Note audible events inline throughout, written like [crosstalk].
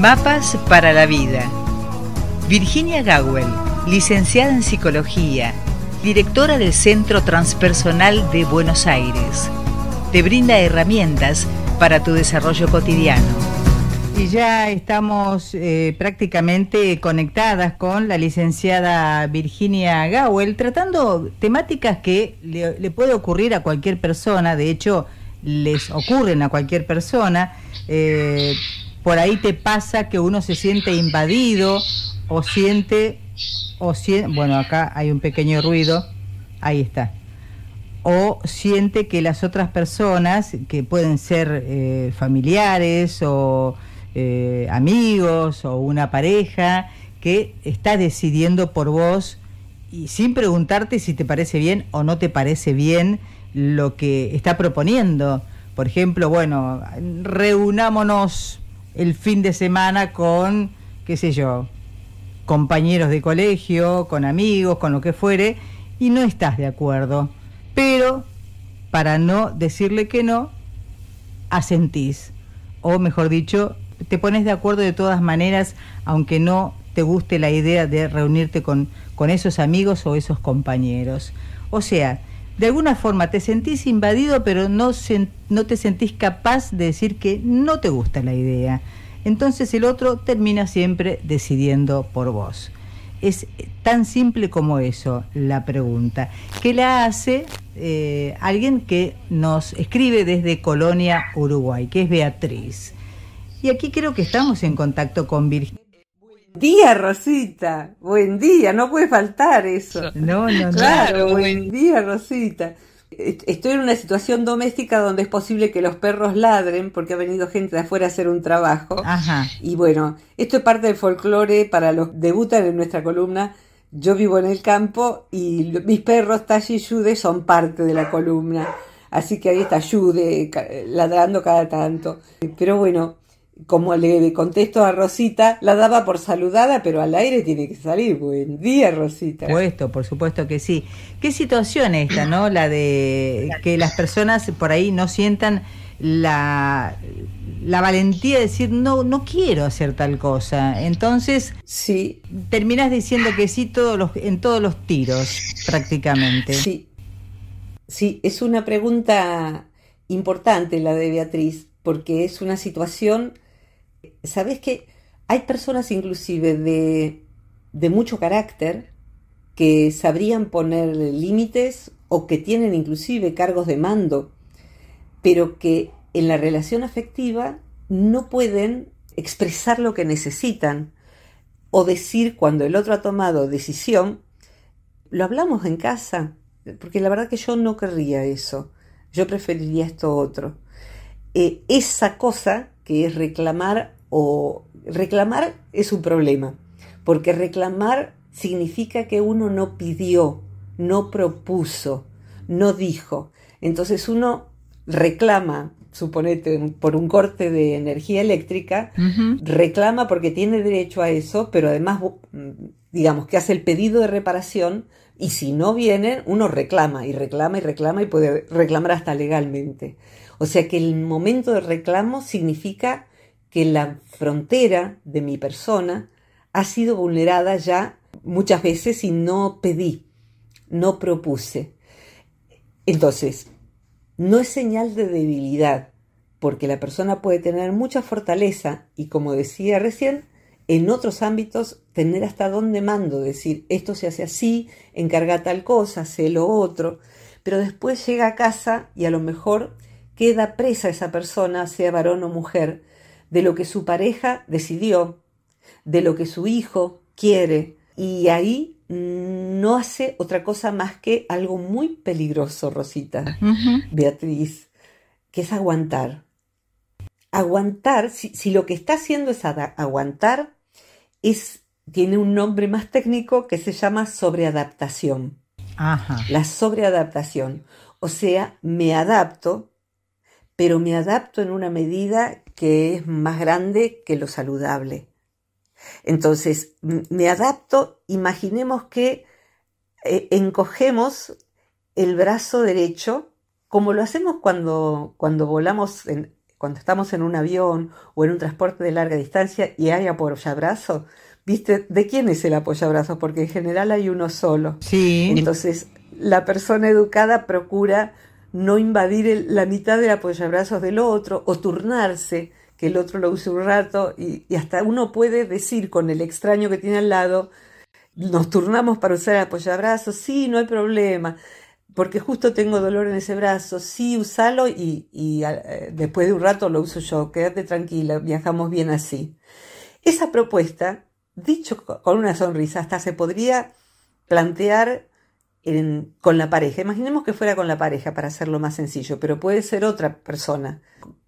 Mapas para la vida. Virginia Gawel, licenciada en Psicología, directora del Centro Transpersonal de Buenos Aires, te brinda herramientas para tu desarrollo cotidiano. Y ya estamos eh, prácticamente conectadas con la licenciada Virginia Gawel tratando temáticas que le, pueden puede ocurrir a cualquier persona, de hecho les ocurren a cualquier persona. Eh, por ahí te pasa que uno se siente invadido o siente, o bueno, acá hay un pequeño ruido, ahí está, o siente que las otras personas, que pueden ser eh, familiares o eh, amigos o una pareja, que está decidiendo por vos y sin preguntarte si te parece bien o no te parece bien lo que está proponiendo. Por ejemplo, bueno, reunámonos el fin de semana con, qué sé yo, compañeros de colegio, con amigos, con lo que fuere, y no estás de acuerdo. Pero, para no decirle que no, asentís. O mejor dicho, te pones de acuerdo de todas maneras, aunque no te guste la idea de reunirte con, con esos amigos o esos compañeros. O sea, de alguna forma te sentís invadido, pero no, te sentís capaz de decir que no te gusta la idea. Entonces el otro termina siempre decidiendo por vos. Es tan simple como eso la pregunta, que la hace eh, alguien que nos escribe desde Colonia, Uruguay, que es Beatriz. Y aquí creo que estamos en contacto con Virginia día, Rosita. Buen día, no puede faltar eso. No, no, claro. Buen día, Rosita. Estoy en una situación doméstica donde es posible que los perros ladren porque ha venido gente de afuera a hacer un trabajo. Ajá. Y bueno, esto es parte del folclore para los debutan en nuestra columna. Yo vivo en el campo y mis perros Tashi y Jude son parte de la columna. Así que ahí está Yude ladrando cada tanto. Pero bueno, como le contesto a Rosita, la daba por saludada, pero al aire tiene que salir. Buen día, Rosita. Por supuesto, por supuesto que sí. ¿Qué situación esta, no? La de que las personas por ahí no sientan la, la valentía de decir, no, no quiero hacer tal cosa. Entonces, sí. terminas diciendo que sí todos los, en todos los tiros, prácticamente. Sí. Sí, es una pregunta importante la de Beatriz, porque es una situación ¿sabes que hay personas inclusive de, mucho carácter que sabrían poner límites o que tienen inclusive cargos de mando, pero que en la relación afectiva no pueden expresar lo que necesitan o decir cuando el otro ha tomado decisión, lo hablamos en casa, porque la verdad que yo no querría eso, yo preferiría esto otro. Eh, esa cosa que es reclamar o reclamar es un problema, porque reclamar significa que uno no pidió, no propuso, no dijo. Entonces uno reclama, suponete, por un corte de energía eléctrica, reclama porque tiene derecho a eso, pero además, digamos, que hace el pedido de reparación y si no vienen, uno reclama y reclama y reclama y puede reclamar hasta legalmente. O sea que el momento de reclamo significa que la frontera de mi persona ha sido vulnerada ya muchas veces y no pedí, no propuse. Entonces, no es señal de debilidad, porque la persona puede tener mucha fortaleza y, como decía recién, en otros ámbitos tener hasta dónde mando, decir, esto se hace así, encarga tal cosa, hace lo otro, pero después llega a casa y a lo mejor queda presa esa persona, sea varón o mujer, de lo que su pareja decidió, de lo que su hijo quiere, y ahí no hace otra cosa más que algo muy peligroso, Rosita, Beatriz, que es aguantar. Aguantar, si, lo que está haciendo es aguantar, es, tiene un nombre más técnico que se llama sobreadaptación. Ajá. La sobreadaptación. O sea, me adapto, pero me adapto en una medida que es más grande que lo saludable. Entonces, me adapto, imaginemos que eh, encogemos el brazo derecho, como lo hacemos cuando, cuando volamos, cuando estamos en un avión o en un transporte de larga distancia y hay apoyabrazo. ¿Viste? ¿De quién es el apoyabrazo? Porque en general hay uno solo. Sí. Entonces, la persona educada procura no invadir la mitad de apoyabrazos del otro o turnarse, que el otro lo use un rato y, hasta uno puede decir con el extraño que tiene al lado, nos turnamos para usar el apoyabrazos, sí, no hay problema, porque justo tengo dolor en ese brazo, sí, usalo y, eh, después de un rato lo uso yo, quédate tranquila, viajamos bien así. Esa propuesta, dicho con una sonrisa, hasta se podría plantear con la pareja. Imaginemos que fuera con la pareja para hacerlo más sencillo, pero puede ser otra persona.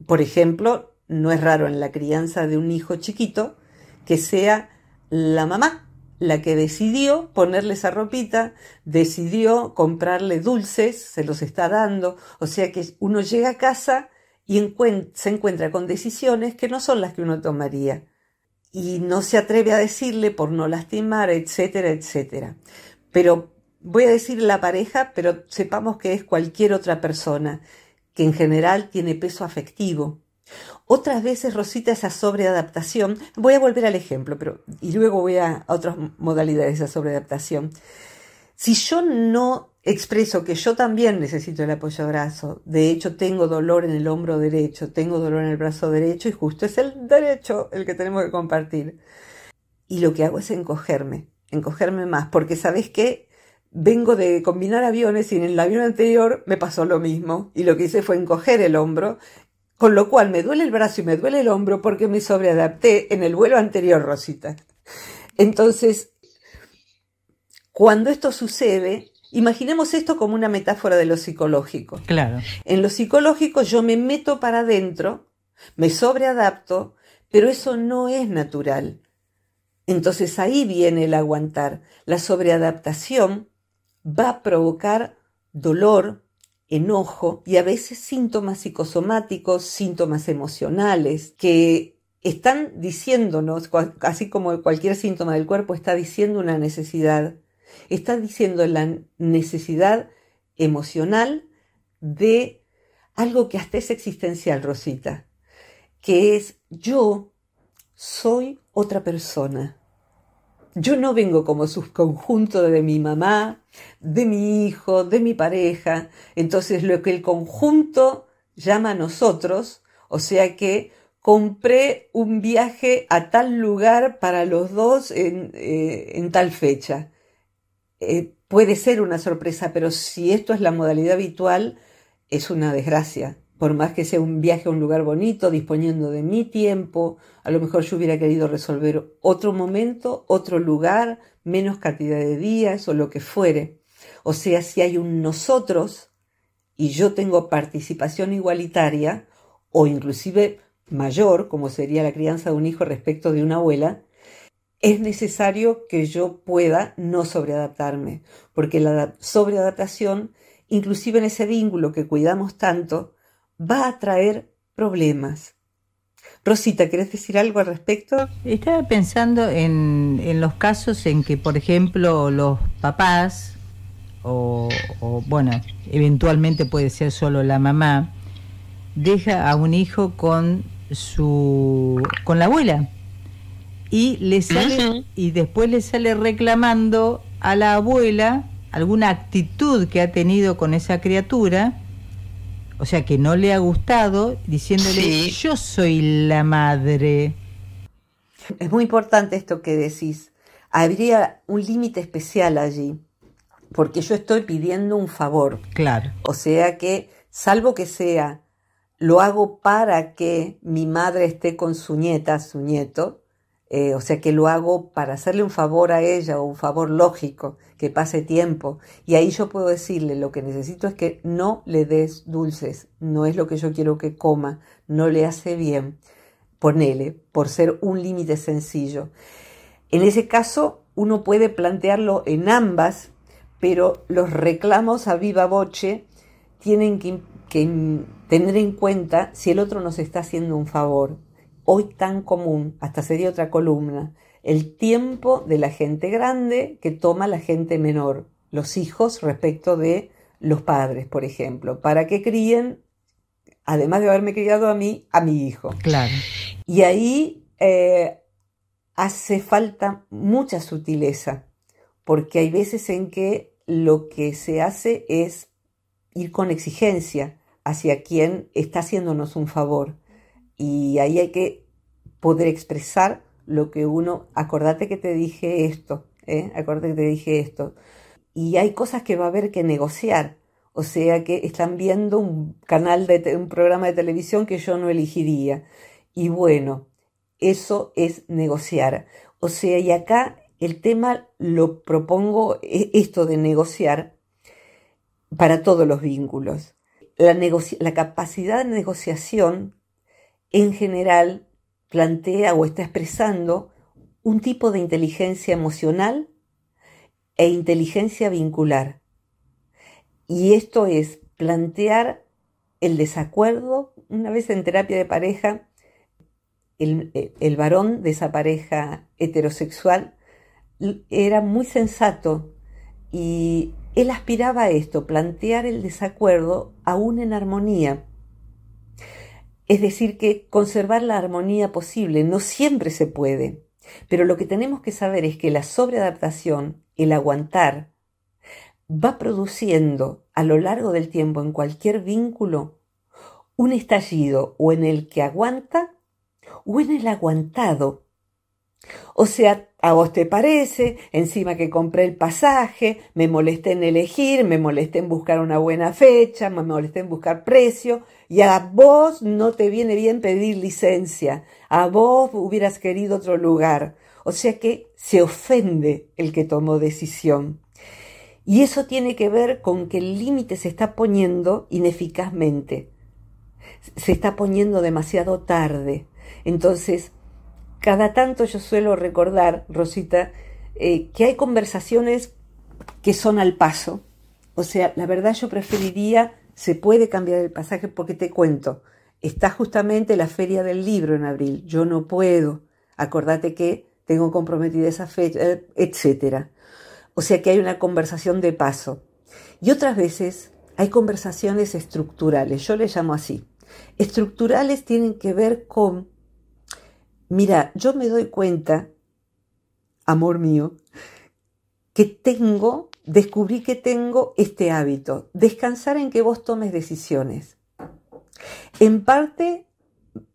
Por ejemplo, no es raro en la crianza de un hijo chiquito que sea la mamá la que decidió ponerle esa ropita, decidió comprarle dulces, se los está dando, o sea que uno llega a casa y se encuentra con decisiones que no son las que uno tomaría y no se atreve a decirle por no lastimar, etcétera, etcétera. Pero voy a decir la pareja, pero sepamos que es cualquier otra persona, que en general tiene peso afectivo. Otras veces, Rosita, esa sobreadaptación, voy a volver al ejemplo, pero y luego voy a, otras modalidades de esa sobreadaptación. Si yo no expreso que yo también necesito el apoyo brazo, de hecho tengo dolor en el hombro derecho, tengo dolor en el brazo derecho y justo es el derecho el que tenemos que compartir. Y lo que hago es encogerme, encogerme más, porque sabes que vengo de combinar aviones y en el avión anterior me pasó lo mismo y lo que hice fue encoger el hombro, con lo cual me duele el brazo y me duele el hombro porque me sobreadapté en el vuelo anterior, Rosita. Entonces, cuando esto sucede, imaginemos esto como una metáfora de lo psicológico. Claro. En lo psicológico yo me meto para adentro, me sobreadapto, pero eso no es natural. Entonces ahí viene el aguantar. La sobreadaptación va a provocar dolor, enojo y a veces síntomas psicosomáticos, síntomas emocionales, que están diciéndonos, así como cualquier síntoma del cuerpo está diciendo una necesidad, está diciendo la necesidad emocional de algo que hasta es existencial, Rosita, que es yo soy otra persona. Yo no vengo como subconjunto de mi mamá, de mi hijo, de mi pareja. Entonces lo que el conjunto llama a nosotros, o sea que compré un viaje a tal lugar para los dos en, eh, tal fecha. Eh, puede ser una sorpresa, pero si esto es la modalidad habitual, es una desgracia por más que sea un viaje a un lugar bonito, disponiendo de mi tiempo, a lo mejor yo hubiera querido resolver otro momento, otro lugar, menos cantidad de días o lo que fuere. O sea, si hay un nosotros y yo tengo participación igualitaria o inclusive mayor, como sería la crianza de un hijo respecto de una abuela, es necesario que yo pueda no sobreadaptarme, porque la sobreadaptación, inclusive en ese vínculo que cuidamos tanto, va a traer problemas. Rosita, ¿querés decir algo al respecto? Estaba pensando en, los casos en que, por ejemplo, los papás, o, bueno, eventualmente puede ser solo la mamá, deja a un hijo con su con la abuela y le sale y después le sale reclamando a la abuela alguna actitud que ha tenido con esa criatura o sea que no le ha gustado, diciéndole yo soy la madre. Es muy importante esto que decís. Habría un límite especial allí, porque yo estoy pidiendo un favor. Claro. O sea que, salvo que sea, lo hago para que mi madre esté con su nieta, su nieto, eh, o sea que lo hago para hacerle un favor a ella o un favor lógico, que pase tiempo. Y ahí yo puedo decirle, lo que necesito es que no le des dulces, no es lo que yo quiero que coma, no le hace bien. Ponele, por ser un límite sencillo. En ese caso, uno puede plantearlo en ambas, pero los reclamos a viva voce tienen que tener en cuenta si el otro nos está haciendo un favor hoy tan común, hasta sería otra columna, el tiempo de la gente grande que toma la gente menor, los hijos respecto de los padres, por ejemplo, para que críen, además de haberme criado a mí, a mi hijo. Claro. Y ahí eh, hace falta mucha sutileza, porque hay veces en que lo que se hace es ir con exigencia hacia quien está haciéndonos un favor. Y ahí hay que poder expresar lo que uno, acordate que te dije esto, ¿eh? acordate que te dije esto. Y hay cosas que va a haber que negociar. O sea que están viendo un canal de un programa de televisión que yo no elegiría. Y bueno, eso es negociar. O sea, y acá el tema lo propongo e, esto de negociar para todos los vínculos. La, la capacidad de negociación en general plantea o está expresando un tipo de inteligencia emocional e inteligencia vincular. Y esto es plantear el desacuerdo. Una vez en terapia de pareja, el, varón de esa pareja heterosexual era muy sensato y él aspiraba a esto, plantear el desacuerdo aún en armonía, es decir, que conservar la armonía posible no siempre se puede, pero lo que tenemos que saber es que la sobreadaptación, el aguantar, va produciendo a lo largo del tiempo en cualquier vínculo un estallido o en el que aguanta o en el aguantado o sea, a vos te parece, encima que compré el pasaje, me molesté en elegir, me molesté en buscar una buena fecha, me molesté en buscar precio, y a vos no te viene bien pedir licencia, a vos hubieras querido otro lugar. O sea que se ofende el que tomó decisión. Y eso tiene que ver con que el límite se está poniendo ineficazmente, se está poniendo demasiado tarde. Entonces, cada tanto yo suelo recordar, Rosita, eh, que hay conversaciones que son al paso. O sea, la verdad yo preferiría, se puede cambiar el pasaje porque te cuento, está justamente la feria del libro en abril, yo no puedo, acordate que tengo comprometida esa fecha, eh, etc. O sea que hay una conversación de paso. Y otras veces hay conversaciones estructurales, yo le llamo así. Estructurales tienen que ver con Mira, yo me doy cuenta, amor mío, que tengo, descubrí que tengo este hábito, descansar en que vos tomes decisiones. En parte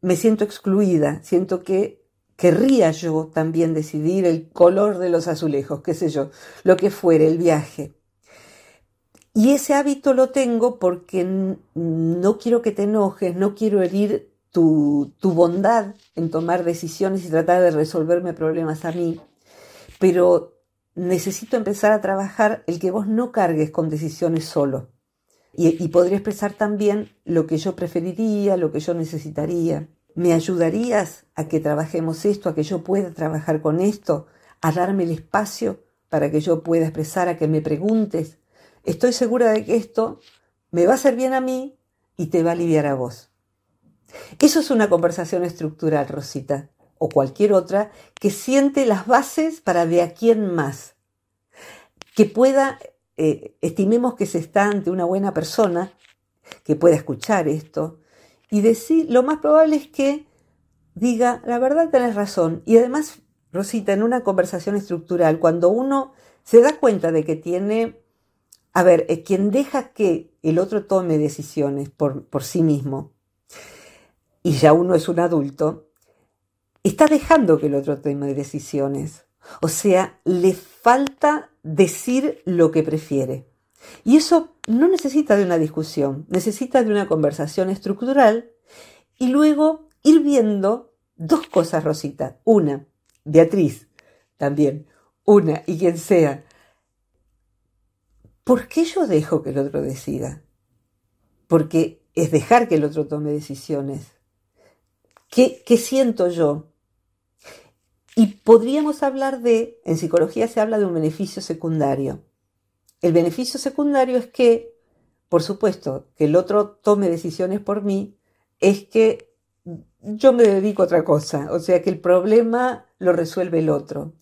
me siento excluida, siento que querría yo también decidir el color de los azulejos, qué sé yo, lo que fuere, el viaje. Y ese hábito lo tengo porque no quiero que te enojes, no quiero herir tu, bondad en tomar decisiones y tratar de resolverme problemas a mí, pero necesito empezar a trabajar el que vos no cargues con decisiones solo. Y, y, podría expresar también lo que yo preferiría, lo que yo necesitaría. ¿Me ayudarías a que trabajemos esto, a que yo pueda trabajar con esto, a darme el espacio para que yo pueda expresar, a que me preguntes? Estoy segura de que esto me va a hacer bien a mí y te va a aliviar a vos. Eso es una conversación estructural, Rosita, o cualquier otra que siente las bases para de a quién más. Que pueda, eh, estimemos que se está ante una buena persona, que pueda escuchar esto y decir, lo más probable es que diga, la verdad tenés razón. Y además, Rosita, en una conversación estructural, cuando uno se da cuenta de que tiene, a ver, quien deja que el otro tome decisiones por, por sí mismo, y ya uno es un adulto, está dejando que el otro tome decisiones. O sea, le falta decir lo que prefiere. Y eso no necesita de una discusión, necesita de una conversación estructural y luego ir viendo dos cosas, Rosita. Una, Beatriz, también, una y quien sea. ¿Por qué yo dejo que el otro decida? Porque es dejar que el otro tome decisiones. ¿Qué, siento yo? Y podríamos hablar de, en psicología se habla de un beneficio secundario. El beneficio secundario es que, por supuesto, que el otro tome decisiones por mí, es que yo me dedico a otra cosa, o sea que el problema lo resuelve el otro.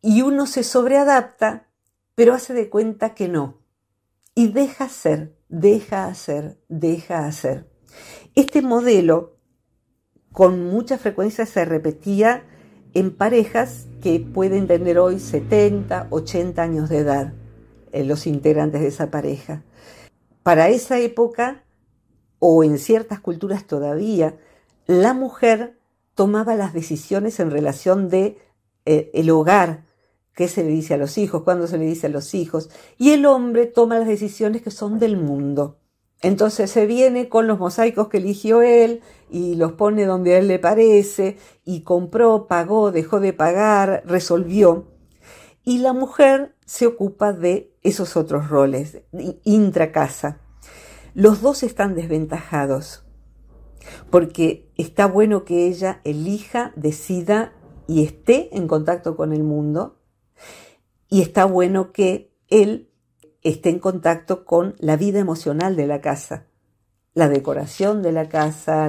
Y uno se sobreadapta, pero hace de cuenta que no. Y deja ser, deja hacer, deja hacer. Este modelo con mucha frecuencia se repetía en parejas que pueden tener hoy 70, 80 años de edad, eh, los integrantes de esa pareja. Para esa época, o en ciertas culturas todavía, la mujer tomaba las decisiones en relación de eh, el hogar, qué se le dice a los hijos, cuándo se le dice a los hijos, y el hombre toma las decisiones que son del mundo. Entonces se viene con los mosaicos que eligió él y los pone donde a él le parece y compró, pagó, dejó de pagar, resolvió. Y la mujer se ocupa de esos otros roles, intracasa. Los dos están desventajados porque está bueno que ella elija, decida y esté en contacto con el mundo y está bueno que él esté en contacto con la vida emocional de la casa, la decoración de la casa,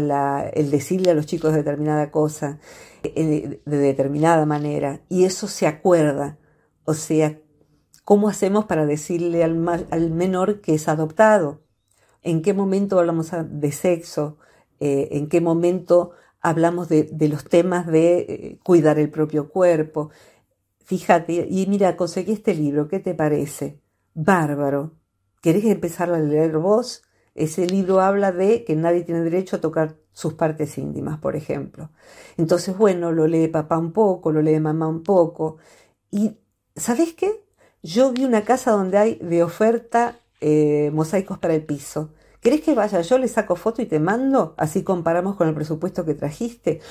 el decirle a los chicos determinada cosa eh, de, determinada manera, y eso se acuerda, o sea, ¿cómo hacemos para decirle al, menor que es adoptado? ¿En qué momento hablamos de sexo? Eh, ¿En qué momento hablamos de, los temas de eh, cuidar el propio cuerpo? Fíjate, y mira, conseguí este libro, ¿qué te parece? bárbaro. ¿Querés empezar a leer vos? Ese libro habla de que nadie tiene derecho a tocar sus partes íntimas, por ejemplo. Entonces, bueno, lo lee papá un poco, lo lee mamá un poco. Y, ¿sabés qué? Yo vi una casa donde hay de oferta eh, mosaicos para el piso. ¿Querés que vaya yo, le saco foto y te mando? Así comparamos con el presupuesto que trajiste.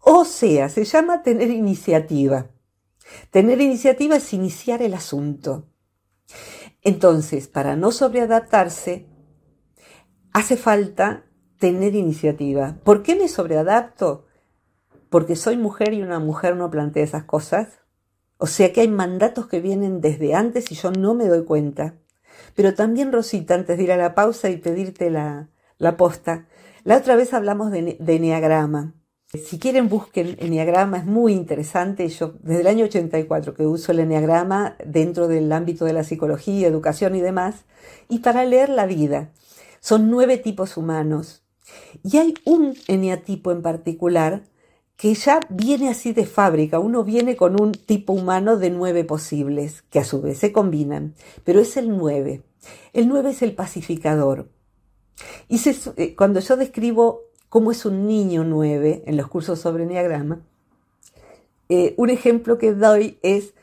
O sea, se llama tener iniciativa. Tener iniciativa es iniciar el asunto. Entonces, para no sobreadaptarse, hace falta tener iniciativa. ¿Por qué me sobreadapto? Porque soy mujer y una mujer no plantea esas cosas. O sea que hay mandatos que vienen desde antes y yo no me doy cuenta. Pero también, Rosita, antes de ir a la pausa y pedirte la, la posta, la otra vez hablamos de, de si quieren, busquen el enneagrama, es muy interesante. Yo, desde el año 84 que uso el enneagrama dentro del ámbito de la psicología, educación y demás, y para leer la vida. Son nueve tipos humanos. Y hay un eneatipo en particular que ya viene así de fábrica. Uno viene con un tipo humano de nueve posibles, que a su vez se combinan, pero es el nueve. El nueve es el pacificador. Y eh, cuando yo describo cómo es un niño 9 en los cursos sobre Enneagrama, eh, un ejemplo que doy es,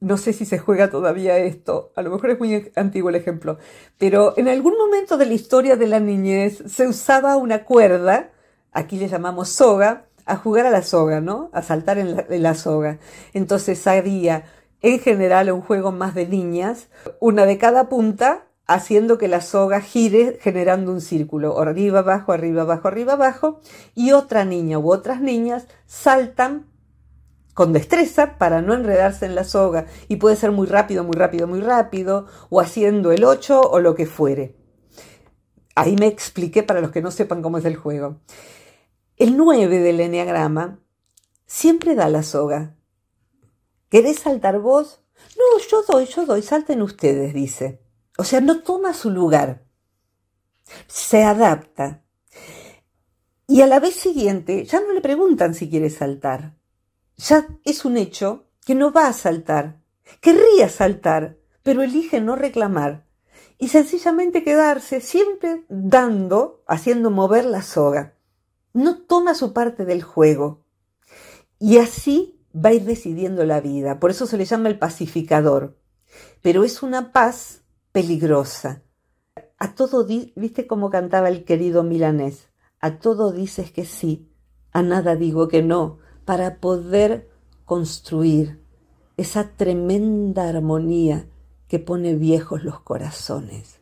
no sé si se juega todavía esto, a lo mejor es muy antiguo el ejemplo, pero en algún momento de la historia de la niñez se usaba una cuerda, aquí le llamamos soga, a jugar a la soga, ¿no? A saltar en la, la soga. Entonces había en general un juego más de niñas, una de cada punta haciendo que la soga gire generando un círculo, arriba, abajo, arriba, abajo, arriba, abajo, y otra niña u otras niñas saltan con destreza para no enredarse en la soga y puede ser muy rápido, muy rápido, muy rápido, o haciendo el 8 o lo que fuere. Ahí me expliqué para los que no sepan cómo es el juego. El 9 del enneagrama siempre da la soga. ¿Querés saltar vos? No, yo doy, yo doy, salten ustedes, dice. O sea, no toma su lugar, se adapta. Y a la vez siguiente, ya no le preguntan si quiere saltar. Ya es un hecho que no va a saltar. Querría saltar, pero elige no reclamar y sencillamente quedarse siempre dando, haciendo mover la soga. No toma su parte del juego. Y así va a ir decidiendo la vida. Por eso se le llama el pacificador. Pero es una paz peligrosa. A todo, viste cómo cantaba el querido milanés, a todo dices que sí, a nada digo que no, para poder construir esa tremenda armonía que pone viejos los corazones.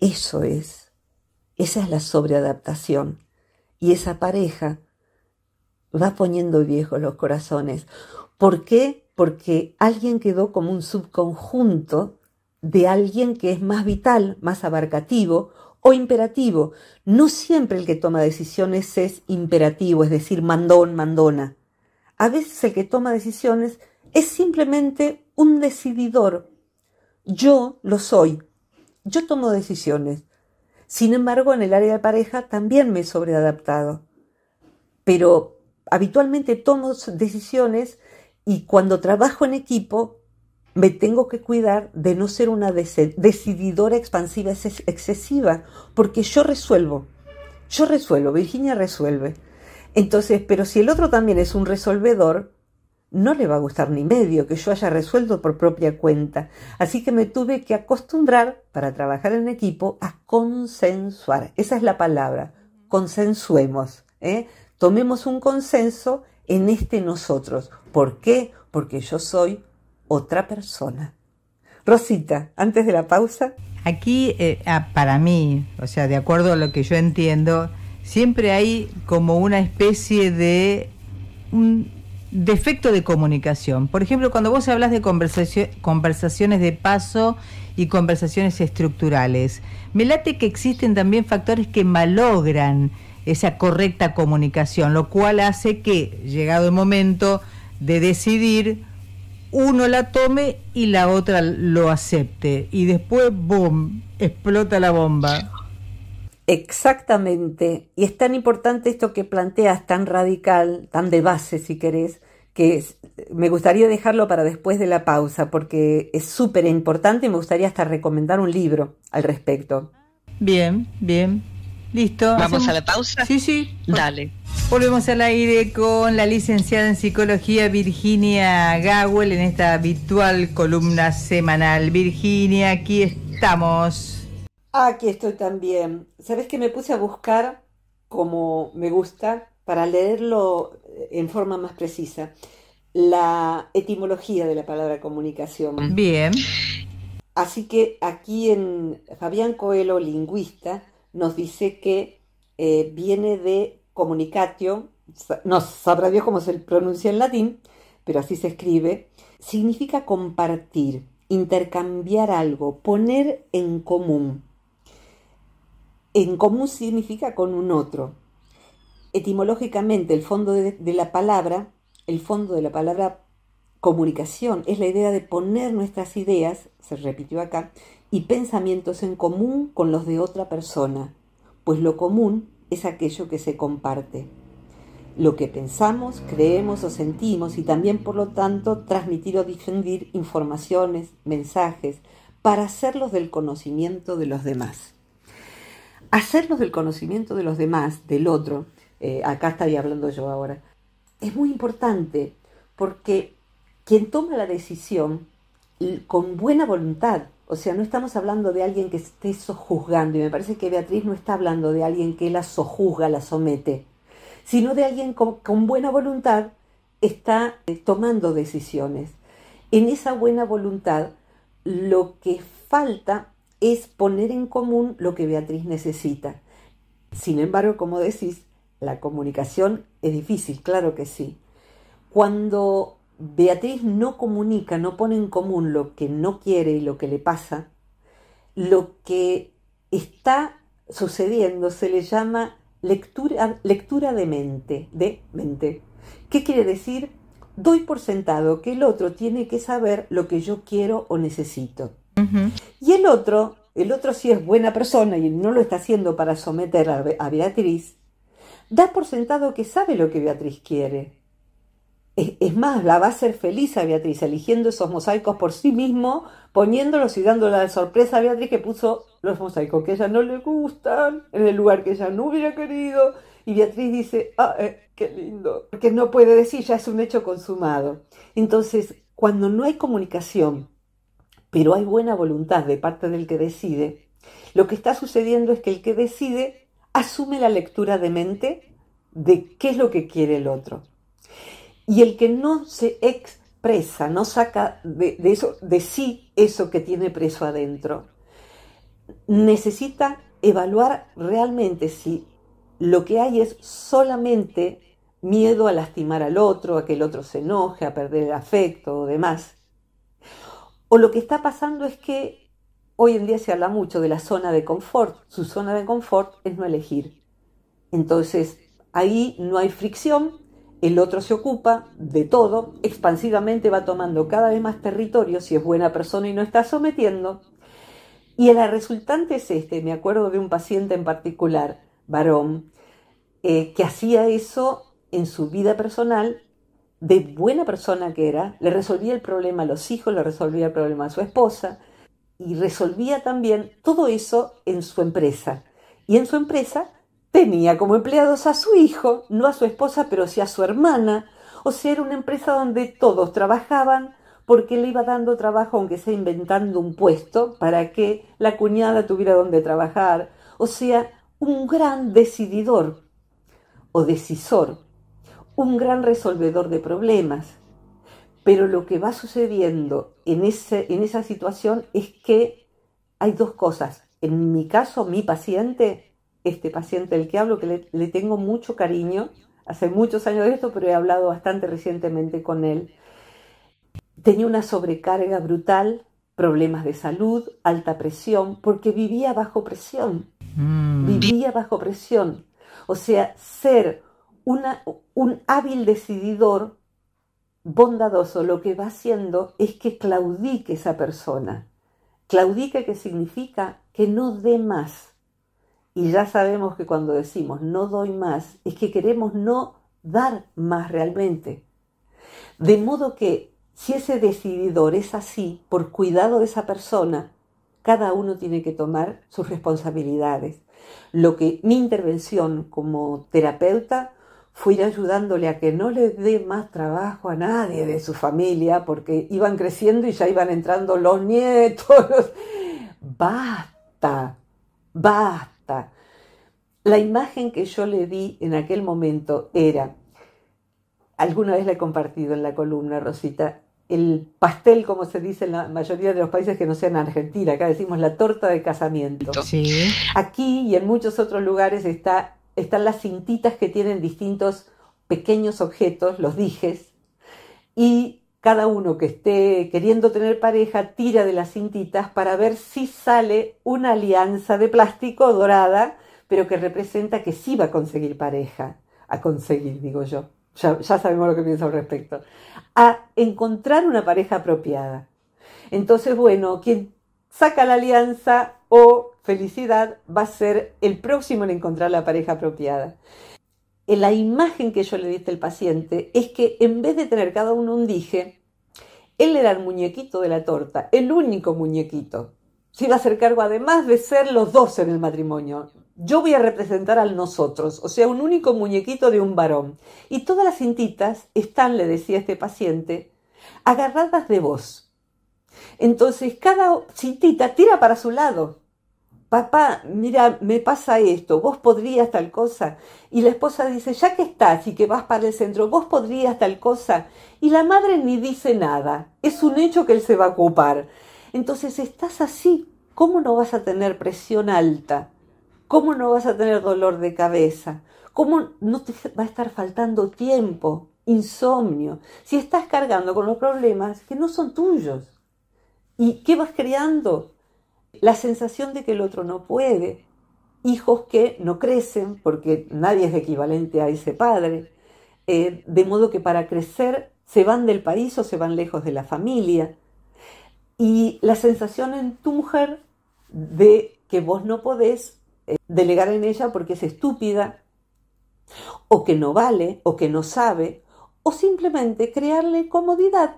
Eso es, esa es la sobreadaptación. Y esa pareja va poniendo viejos los corazones. ¿Por qué? Porque alguien quedó como un subconjunto de alguien que es más vital, más abarcativo o imperativo. No siempre el que toma decisiones es imperativo, es decir, mandón, mandona. A veces el que toma decisiones es simplemente un decididor. Yo lo soy. Yo tomo decisiones. Sin embargo, en el área de pareja también me he sobreadaptado. Pero habitualmente tomo decisiones y cuando trabajo en equipo me tengo que cuidar de no ser una decididora expansiva excesiva, porque yo resuelvo, yo resuelvo, Virginia resuelve. Entonces, pero si el otro también es un resolvedor, no le va a gustar ni medio que yo haya resuelto por propia cuenta. Así que me tuve que acostumbrar, para trabajar en equipo, a consensuar. Esa es la palabra, consensuemos. ¿eh? Tomemos un consenso en este nosotros. ¿Por qué? Porque yo soy otra persona. Rosita, antes de la pausa. Aquí, eh, ah, para mí, o sea, de acuerdo a lo que yo entiendo, siempre hay como una especie de defecto de comunicación. Por ejemplo, cuando vos hablas de conversaciones de paso y conversaciones estructurales, me late que existen también factores que malogran esa correcta comunicación, lo cual hace que, llegado el momento de decidir, uno la tome y la otra lo acepte. Y después, ¡boom!, explota la bomba. Exactamente. Y es tan importante esto que planteas, tan radical, tan de base, si querés, que me gustaría dejarlo para después de la pausa, porque es súper importante y me gustaría hasta recomendar un libro al respecto. Bien, bien. Listo. ¿Vamos a la pausa? Sí, sí. Dale. Volvemos al aire con la licenciada en psicología Virginia Gawel en esta habitual columna semanal. Virginia, aquí estamos. Ah, aquí estoy también. ¿Sabes que me puse a buscar como me gusta para leerlo eh, en forma más precisa? La etimología de la palabra comunicación. Bien. Así que aquí en Fabián Coelho, lingüista, nos dice que eh, viene de comunicatio, no sabrá Dios cómo se pronuncia en latín, pero así se escribe, significa compartir, intercambiar algo, poner en común. En común significa con un otro. Etimológicamente, el fondo de, de la palabra, el fondo de la palabra Comunicación es la idea de poner nuestras ideas, se repitió acá, y pensamientos en común con los de otra persona, pues lo común es aquello que se comparte. Lo que pensamos, creemos o sentimos y también por lo tanto transmitir o difundir informaciones, mensajes, para hacerlos del conocimiento de los demás. Hacerlos del conocimiento de los demás, del otro, eh, acá estaría hablando yo ahora, es muy importante porque quien toma la decisión con buena voluntad, o sea, no estamos hablando de alguien que esté sojuzgando, y me parece que Beatriz no está hablando de alguien que la sojuzga, la somete, sino de alguien con, buena voluntad está eh, tomando decisiones. En esa buena voluntad lo que falta es poner en común lo que Beatriz necesita. Sin embargo, como decís, la comunicación es difícil, claro que sí. Cuando Beatriz no comunica, no pone en común lo que no quiere y lo que le pasa, lo que está sucediendo se le llama lectura, de mente, de mente. ¿Qué quiere decir? Doy por sentado que el otro tiene que saber lo que yo quiero o necesito. Y el otro, el otro si es buena persona y no lo está haciendo para someter a, a Beatriz, da por sentado que sabe lo que Beatriz quiere es, más, la va a hacer feliz a Beatriz, eligiendo esos mosaicos por sí mismo, poniéndolos y dándole la sorpresa a Beatriz que puso los mosaicos que ella no le gustan, en el lugar que ella no hubiera querido. Y Beatriz dice, ah, eh, qué lindo, porque no puede decir, ya es un hecho consumado. Entonces, cuando no hay comunicación, pero hay buena voluntad de parte del que decide, lo que está sucediendo es que el que decide asume la lectura de mente de qué es lo que quiere el otro. Y el que no se expresa, no saca de, eso, de sí eso que tiene preso adentro, necesita evaluar realmente si lo que hay es solamente miedo a lastimar al otro, a que el otro se enoje, a perder el afecto o demás. O lo que está pasando es que hoy en día se habla mucho de la zona de confort. Su zona de confort es no elegir. Entonces, ahí no hay fricción el otro se ocupa de todo, expansivamente va tomando cada vez más territorio si es buena persona y no está sometiendo. Y el resultante es este, me acuerdo de un paciente en particular, varón, eh, que hacía eso en su vida personal, de buena persona que era, le resolvía el problema a los hijos, le resolvía el problema a su esposa y resolvía también todo eso en su empresa. Y en su empresa Tenía como empleados a su hijo, no a su esposa, pero sí a su hermana, o sea, era una empresa donde todos trabajaban porque le iba dando trabajo, aunque sea inventando un puesto, para que la cuñada tuviera donde trabajar, o sea, un gran decididor o decisor, un gran resolvedor de problemas. Pero lo que va sucediendo en, en esa situación es que hay dos cosas. En mi caso, mi paciente este paciente del que hablo, que le, tengo mucho cariño, hace muchos años de esto, pero he hablado bastante recientemente con él. Tenía una sobrecarga brutal, problemas de salud, alta presión, porque vivía bajo presión. Mm. Vivía bajo presión. O sea, ser una, un hábil decididor, bondadoso, lo que va haciendo es que claudique esa persona. Claudique que significa que no dé más, y ya sabemos que cuando decimos no doy más, es que queremos no dar más realmente. De modo que si ese decididor es así, por cuidado de esa persona, cada uno tiene que tomar sus responsabilidades. Lo que mi intervención como terapeuta fue ir ayudándole a que no le dé más trabajo a nadie de su familia, porque iban creciendo y ya iban entrando los nietos. [laughs] Basta, basta la imagen que yo le di en aquel momento era, alguna vez la he compartido en la columna, Rosita, el pastel, como se dice en la mayoría de los países que no sean Argentina, acá decimos la torta de casamiento. Sí. Aquí y en muchos otros lugares está, están las cintitas que tienen distintos pequeños objetos, los dijes, y cada uno que esté queriendo tener pareja tira de las cintitas para ver si sale una alianza de plástico dorada pero que representa que sí va a conseguir pareja, a conseguir, digo yo, ya, sabemos lo que pienso al respecto, a encontrar una pareja apropiada. Entonces, bueno, quien saca la alianza o felicidad va a ser el próximo en encontrar la pareja apropiada. En la imagen que yo le diste al paciente es que en vez de tener cada uno un dije, él era el muñequito de la torta, el único muñequito. Se iba a hacer cargo además de ser los dos en el matrimonio, yo voy a representar al nosotros, o sea, un único muñequito de un varón. Y todas las cintitas están, le decía este paciente, agarradas de vos. Entonces, cada cintita tira para su lado. Papá, mira, me pasa esto, vos podrías tal cosa. Y la esposa dice, ya que estás y que vas para el centro, vos podrías tal cosa. Y la madre ni dice nada. Es un hecho que él se va a ocupar. Entonces, estás así. ¿Cómo no vas a tener presión alta? ¿Cómo no vas a tener dolor de cabeza? ¿Cómo no te va a estar faltando tiempo, insomnio, si estás cargando con los problemas que no son tuyos? ¿Y qué vas creando? La sensación de que el otro no puede, hijos que no crecen porque nadie es equivalente a ese padre, eh, de modo que para crecer se van del país o se van lejos de la familia. Y la sensación en tu mujer de que vos no podés delegar en ella porque es estúpida, o que no vale, o que no sabe, o simplemente crearle comodidad,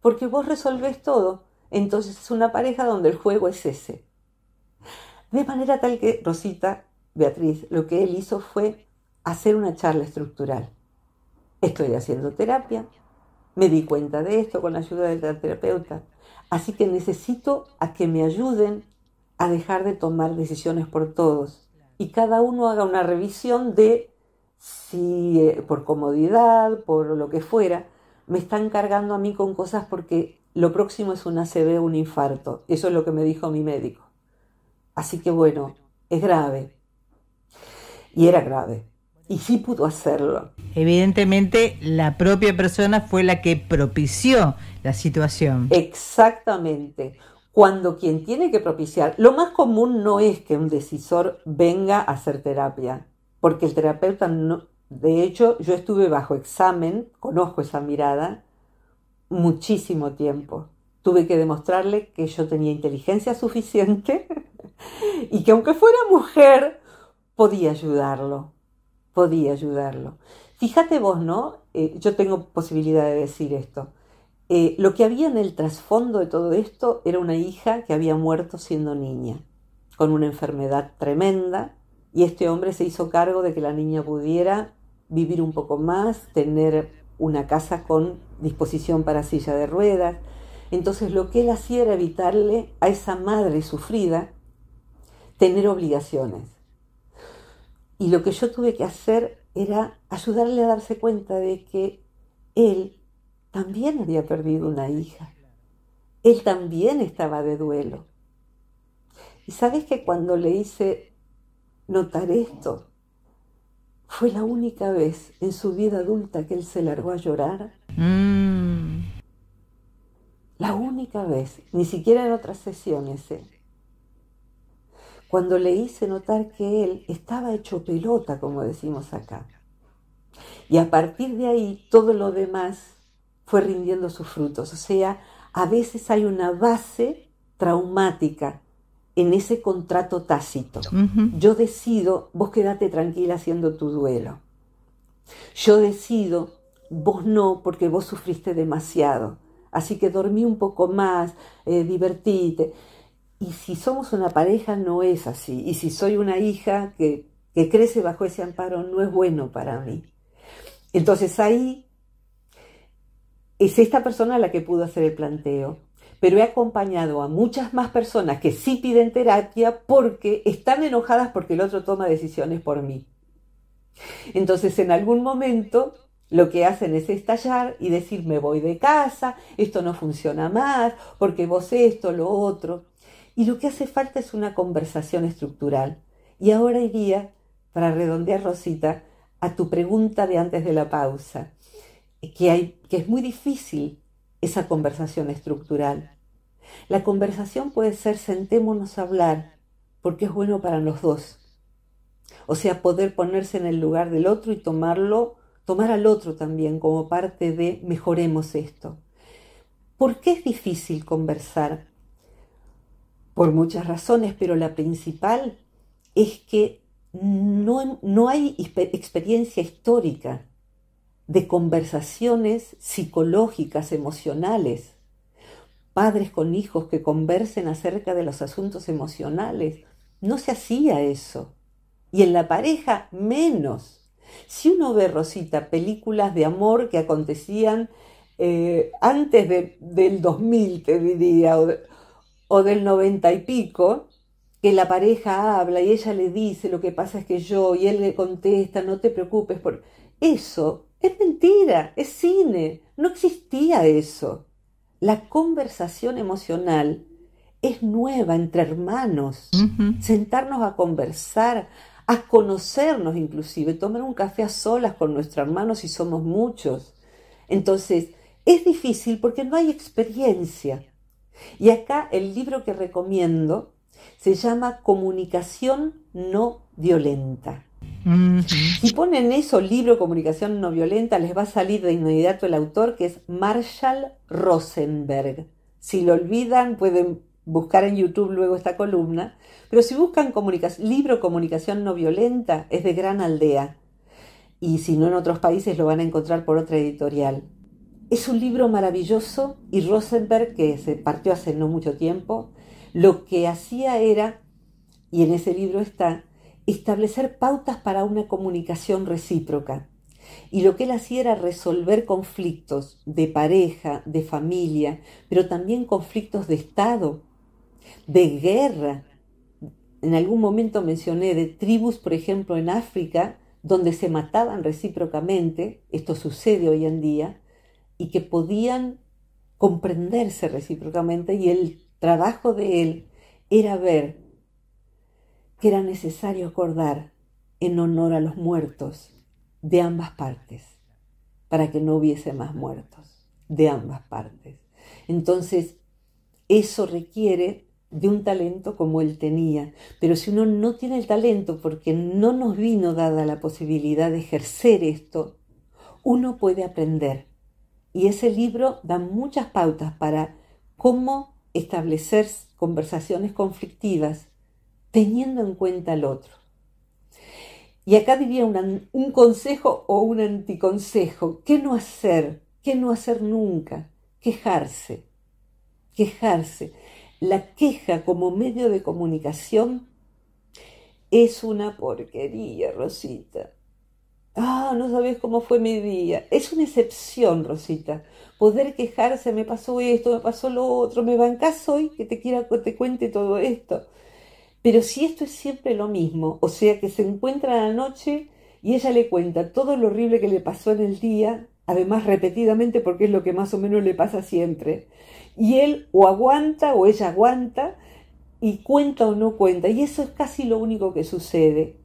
porque vos resolvés todo. Entonces es una pareja donde el juego es ese. De manera tal que Rosita, Beatriz, lo que él hizo fue hacer una charla estructural. Estoy haciendo terapia, me di cuenta de esto con la ayuda del terapeuta, así que necesito a que me ayuden a dejar de tomar decisiones por todos y cada uno haga una revisión de si eh, por comodidad, por lo que fuera, me están cargando a mí con cosas porque lo próximo es una ACV, un infarto. Eso es lo que me dijo mi médico. Así que bueno, es grave. Y era grave. Y sí pudo hacerlo. Evidentemente, la propia persona fue la que propició la situación. Exactamente cuando quien tiene que propiciar, lo más común no es que un decisor venga a hacer terapia, porque el terapeuta no, de hecho yo estuve bajo examen, conozco esa mirada, muchísimo tiempo. Tuve que demostrarle que yo tenía inteligencia suficiente [laughs] y que aunque fuera mujer, podía ayudarlo, podía ayudarlo. Fíjate vos, ¿no? Eh, yo tengo posibilidad de decir esto. Eh, lo que había en el trasfondo de todo esto era una hija que había muerto siendo niña, con una enfermedad tremenda, y este hombre se hizo cargo de que la niña pudiera vivir un poco más, tener una casa con disposición para silla de ruedas. Entonces lo que él hacía era evitarle a esa madre sufrida tener obligaciones. Y lo que yo tuve que hacer era ayudarle a darse cuenta de que él también había perdido una hija. Él también estaba de duelo. Y sabes que cuando le hice notar esto, fue la única vez en su vida adulta que él se largó a llorar. Mm. La única vez, ni siquiera en otras sesiones. ¿eh? Cuando le hice notar que él estaba hecho pelota, como decimos acá. Y a partir de ahí, todo lo demás fue rindiendo sus frutos. O sea, a veces hay una base traumática en ese contrato tácito. Yo decido, vos quedate tranquila haciendo tu duelo. Yo decido, vos no, porque vos sufriste demasiado. Así que dormí un poco más, eh, Y si somos una pareja, no es así. Y si soy una hija que, que crece bajo ese amparo, no es bueno para mí. Entonces ahí es esta persona la que pudo hacer el planteo. Pero he acompañado a muchas más personas que sí piden terapia porque están enojadas porque el otro toma decisiones por mí. Entonces, en algún momento, lo que hacen es estallar y decir, me voy de casa, esto no funciona más, porque vos esto, lo otro. Y lo que hace falta es una conversación estructural. Y ahora iría, para redondear, Rosita, a tu pregunta de antes de la pausa, que hay que es muy difícil esa conversación estructural. La conversación puede ser sentémonos a hablar porque es bueno para los dos. O sea, poder ponerse en el lugar del otro y tomarlo, tomar al otro también como parte de mejoremos esto. ¿Por qué es difícil conversar? Por muchas razones, pero la principal es que no, no hay experiencia histórica de conversaciones psicológicas, emocionales, padres con hijos que conversen acerca de los asuntos emocionales. No se hacía eso. Y en la pareja menos. Si uno ve, Rosita, películas de amor que acontecían eh, antes del 2000, te diría, o, o del 90 y pico, que la pareja habla y ella le dice lo que pasa es que yo, y él le contesta, no te preocupes por eso, es mentira, es cine, no existía eso. La conversación emocional es nueva entre hermanos. Sentarnos a conversar, a conocernos inclusive, tomar un café a solas con nuestro hermano si somos muchos. Entonces, es difícil porque no hay experiencia. Y acá el libro que recomiendo se llama Comunicación no violenta. Si ponen eso, libro Comunicación No Violenta, les va a salir de inmediato el autor, que es Marshall Rosenberg. Si lo olvidan, pueden buscar en YouTube luego esta columna. Pero si buscan libro Comunicación No Violenta, es de Gran Aldea. Y si no en otros países, lo van a encontrar por otra editorial. Es un libro maravilloso y Rosenberg, que se partió hace no mucho tiempo, lo que hacía era, y en ese libro está, establecer pautas para una comunicación recíproca. Y lo que él hacía era resolver conflictos de pareja, de familia, pero también conflictos de Estado, de guerra. En algún momento mencioné de tribus, por ejemplo, en África, donde se mataban recíprocamente, esto sucede hoy en día, y que podían comprenderse recíprocamente y el trabajo de él era ver que era necesario acordar en honor a los muertos de ambas partes, para que no hubiese más muertos de ambas partes. Entonces, eso requiere de un talento como él tenía, pero si uno no tiene el talento porque no nos vino dada la posibilidad de ejercer esto, uno puede aprender. Y ese libro da muchas pautas para cómo establecer conversaciones conflictivas teniendo en cuenta al otro. Y acá diría un, consejo o un anticonsejo. ¿Qué no hacer? ¿Qué no hacer nunca? Quejarse. Quejarse. La queja como medio de comunicación es una porquería, Rosita. Ah, no sabes cómo fue mi día. Es una excepción, Rosita. Poder quejarse, me pasó esto, me pasó lo otro, me bancas hoy que te quiera que te cuente todo esto. Pero si esto es siempre lo mismo, o sea que se encuentra en la noche y ella le cuenta todo lo horrible que le pasó en el día, además repetidamente porque es lo que más o menos le pasa siempre, y él o aguanta o ella aguanta y cuenta o no cuenta, y eso es casi lo único que sucede.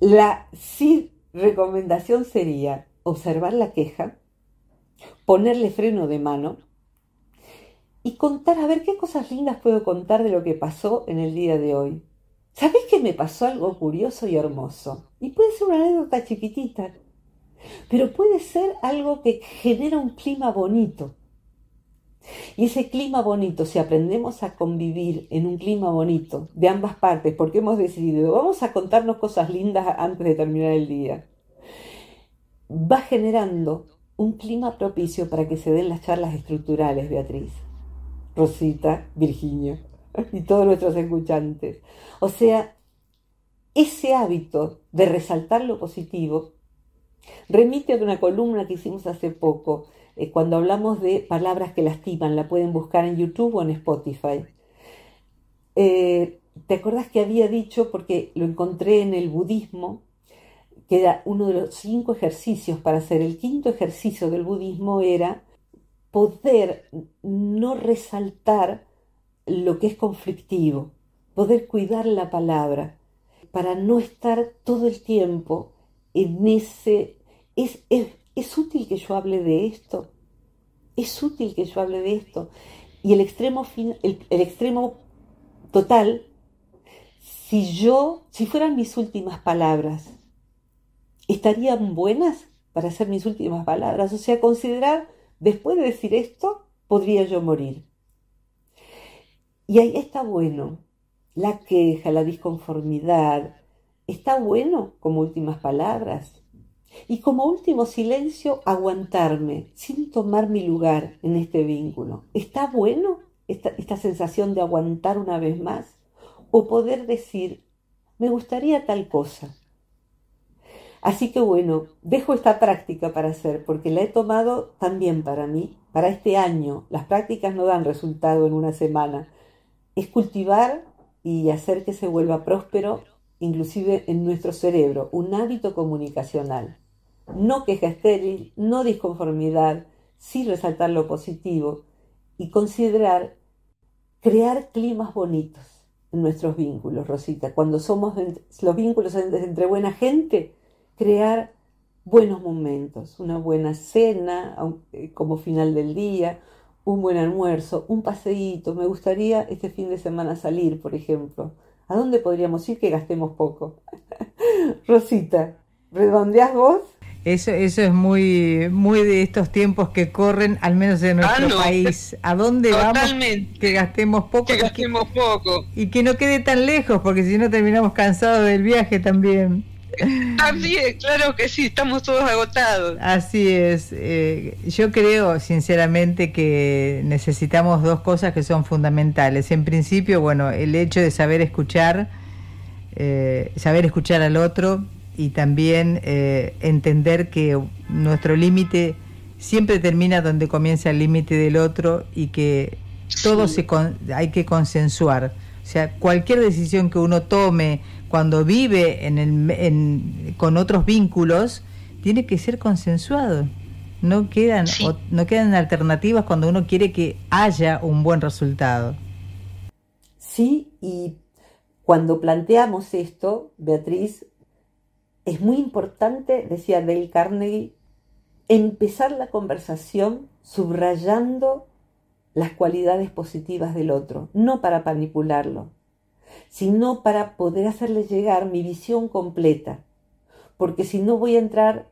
La sí recomendación sería observar la queja, ponerle freno de mano, y contar a ver qué cosas lindas puedo contar de lo que pasó en el día de hoy. Sabes que me pasó algo curioso y hermoso? Y puede ser una anécdota chiquitita, pero puede ser algo que genera un clima bonito. Y ese clima bonito, si aprendemos a convivir en un clima bonito de ambas partes, porque hemos decidido, vamos a contarnos cosas lindas antes de terminar el día, va generando un clima propicio para que se den las charlas estructurales, Beatriz. Rosita, Virginia y todos nuestros escuchantes. O sea, ese hábito de resaltar lo positivo remite a una columna que hicimos hace poco, eh, cuando hablamos de palabras que lastiman, la pueden buscar en YouTube o en Spotify. Eh, ¿Te acordás que había dicho, porque lo encontré en el budismo, que era uno de los cinco ejercicios para hacer? El quinto ejercicio del budismo era poder no resaltar lo que es conflictivo, poder cuidar la palabra, para no estar todo el tiempo en ese... ¿Es, útil que yo hable de esto? ¿Es útil que yo hable de esto? Y el extremo, el, el extremo total, si yo, si fueran mis últimas palabras, ¿estarían buenas para ser mis últimas palabras? O sea, considerar Después de decir esto, podría yo morir. Y ahí está bueno la queja, la disconformidad. Está bueno como últimas palabras. Y como último silencio, aguantarme sin tomar mi lugar en este vínculo. ¿Está bueno esta, sensación de aguantar una vez más? O poder decir, me gustaría tal cosa, Así que bueno, dejo esta práctica para hacer, porque la he tomado también para mí, para este año. Las prácticas no dan resultado en una semana. Es cultivar y hacer que se vuelva próspero, inclusive en nuestro cerebro, un hábito comunicacional. No queja estéril, no disconformidad, sí resaltar lo positivo y considerar crear climas bonitos en nuestros vínculos, Rosita. Cuando somos los vínculos entre buena gente, crear buenos momentos, una buena cena eh, como final del día, un buen almuerzo, un paseíto. Me gustaría este fin de semana salir, por ejemplo. ¿A dónde podríamos ir que gastemos poco? [laughs] Rosita, redondeas vos? Eso, eso es muy, muy de estos tiempos que corren, al menos en ah, nuestro país. ¿A dónde Totalmente. vamos? Que gastemos poco. Que gastemos poco. Y que no quede tan lejos, porque si no terminamos cansados del viaje también. También, [laughs] claro que sí, estamos todos agotados. Así es. Eh, yo creo, sinceramente, que necesitamos dos cosas que son fundamentales. En principio, bueno, el hecho de saber escuchar, eh, saber escuchar al otro y también eh, entender que nuestro límite siempre termina donde comienza el límite del otro y que todo se hay que consensuar. O sea, cualquier decisión que uno tome, cuando vive con otros vínculos, tiene que ser consensuado. No quedan, no quedan alternativas cuando uno quiere que haya un buen resultado. Sí, y cuando planteamos esto, Beatriz, es muy importante, decía Dale Carnegie, empezar la conversación subrayando las cualidades positivas del otro, no para manipularlo, sino para poder hacerle llegar mi visión completa, porque si no voy a entrar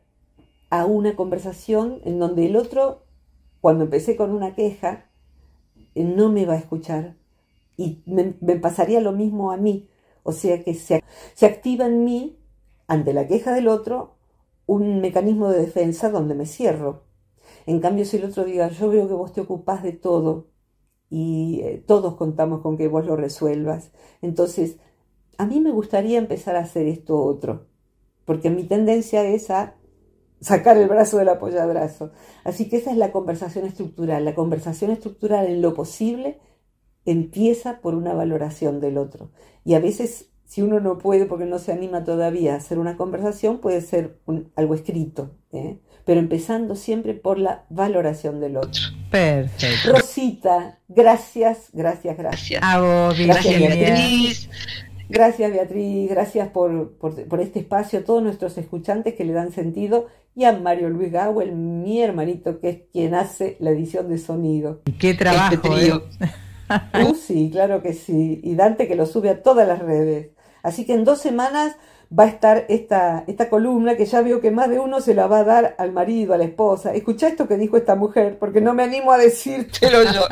a una conversación en donde el otro, cuando empecé con una queja, eh, no me va a escuchar y me, pasaría lo mismo a mí, o sea que se, se activa en mí, ante la queja del otro, un mecanismo de defensa donde me cierro. En cambio, si el otro diga, yo veo que vos te ocupás de todo, y eh, todos contamos con que vos lo resuelvas. Entonces, a mí me gustaría empezar a hacer esto otro, porque mi tendencia es a sacar el brazo del apoyabrazo. Así que esa es la conversación estructural. La conversación estructural en lo posible empieza por una valoración del otro. Y a veces, si uno no puede porque no se anima todavía a hacer una conversación, puede ser algo escrito. ¿eh? pero empezando siempre por la valoración del otro. Perfecto. Rosita, gracias, gracias, gracias. A gracias, Beatriz. Gracias, Beatriz, gracias por, por, este espacio, a todos nuestros escuchantes que le dan sentido y a Mario Luis Gawel, mi hermanito, que es quien hace la edición de sonido. Qué este trabajo, ¿eh? [laughs] Uh, sí, claro que sí. Y Dante que lo sube a todas las redes. Así que en dos semanas va a estar esta, esta columna que ya veo que más de uno se la va a dar al marido, a la esposa. Escucha esto que dijo esta mujer, porque no me animo a decírtelo yo.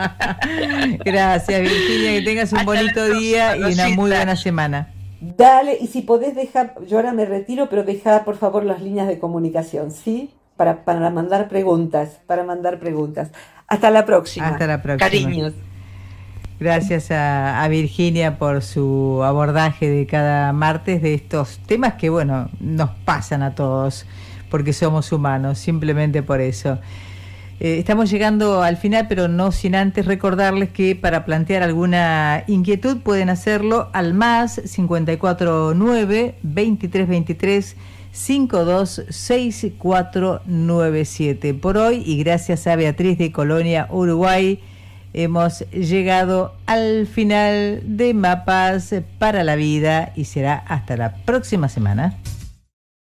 [laughs] Gracias, Virginia, que tengas un bonito día y una muy buena semana. Dale, y si podés dejar, yo ahora me retiro, pero deja por favor las líneas de comunicación, ¿sí? Para, para mandar preguntas, para mandar preguntas. Hasta la próxima. Hasta la próxima. Cariños. Gracias a, Virginia por su abordaje de cada martes de estos temas que, bueno, nos pasan a todos, porque somos humanos, simplemente por eso. Eh, estamos llegando al final, pero no sin antes recordarles que para plantear alguna inquietud pueden hacerlo al más 549 2323 526497. Por hoy, y gracias a Beatriz de Colonia, Uruguay hemos llegado al final de Mapas para la Vida y será hasta la próxima semana.